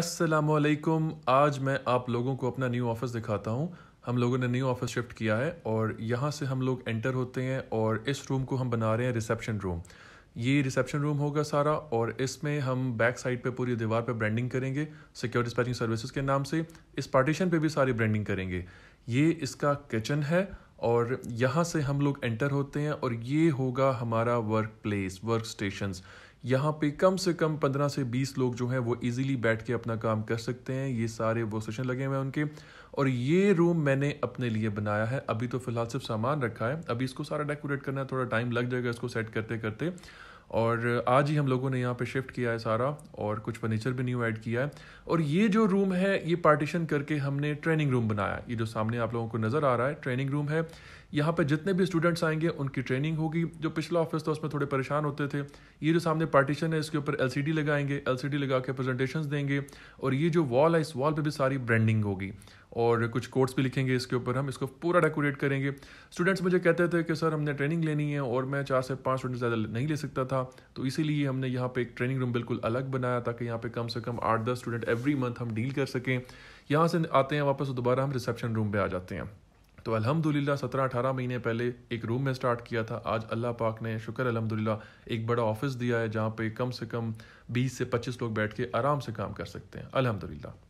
असलकुम आज मैं आप लोगों को अपना न्यू ऑफिस दिखाता हूँ हम लोगों ने न्यू ऑफिस शिफ्ट किया है और यहाँ से हम लोग एंटर होते हैं और इस रूम को हम बना रहे हैं रिसेप्शन रूम ये रिसेप्शन रूम होगा सारा और इसमें हम बैक साइड पे पूरी दीवार पे ब्रांडिंग करेंगे सिक्योरिटी स्पैचिंग सर्विसेज के नाम से इस पार्टीशन पे भी सारी ब्रांडिंग करेंगे ये इसका किचन है और यहाँ से हम लोग एंटर होते हैं और ये होगा हमारा वर्क प्लेस वर्क स्टेशंस यहाँ पे कम से कम पंद्रह से बीस लोग जो हैं वो इजीली बैठ के अपना काम कर सकते हैं ये सारे वो सेशन लगे हुए हैं उनके और ये रूम मैंने अपने लिए बनाया है अभी तो फ़िलहाल सिर्फ सामान रखा है अभी इसको सारा डेकोरेट करना है थोड़ा टाइम लग जाएगा इसको सेट करते करते और आज ही हम लोगों ने यहाँ पे शिफ्ट किया है सारा और कुछ फर्नीचर भी न्यू ऐड किया है और ये जो रूम है ये पार्टीशन करके हमने ट्रेनिंग रूम बनाया ये जो सामने आप लोगों को नज़र आ रहा है ट्रेनिंग रूम है यहाँ पर जितने भी स्टूडेंट्स आएंगे उनकी ट्रेनिंग होगी जो पिछला ऑफिस था उसमें थोड़े परेशान होते थे ये जो सामने पार्टीशन है इसके ऊपर एल लगाएंगे एल लगा के प्रेजेंटेशन देंगे और ये जो वॉल है इस वॉल पर भी सारी ब्रांडिंग होगी और कुछ कोर्ट्स भी लिखेंगे इसके ऊपर हम इसको पूरा डेकोरेट करेंगे स्टूडेंट्स मुझे कहते थे कि सर हमने ट्रेनिंग लेनी है और मैं चार से पाँच स्टूडेंट ज़्यादा नहीं ले सकता था तो इसीलिए हमने यहाँ पे एक ट्रेनिंग रूम बिल्कुल अलग बनाया ताकि यहाँ पे कम से कम आठ दस स्टूडेंट एवरी मंथ हम डील कर सकें यहाँ से आते हैं वापस दोबारा हम रिसेप्शन रूम पर आ जाते हैं तो अलहमदिल्ला सत्रह अठारह महीने पहले एक रूम में स्टार्ट किया था आज अल्लाह पाक ने शुक्र अलहमदिल्ला एक बड़ा ऑफिस दिया है जहाँ पे कम से कम बीस से पच्चीस लोग बैठ के आराम से काम कर सकते हैं अलहमदिल्ला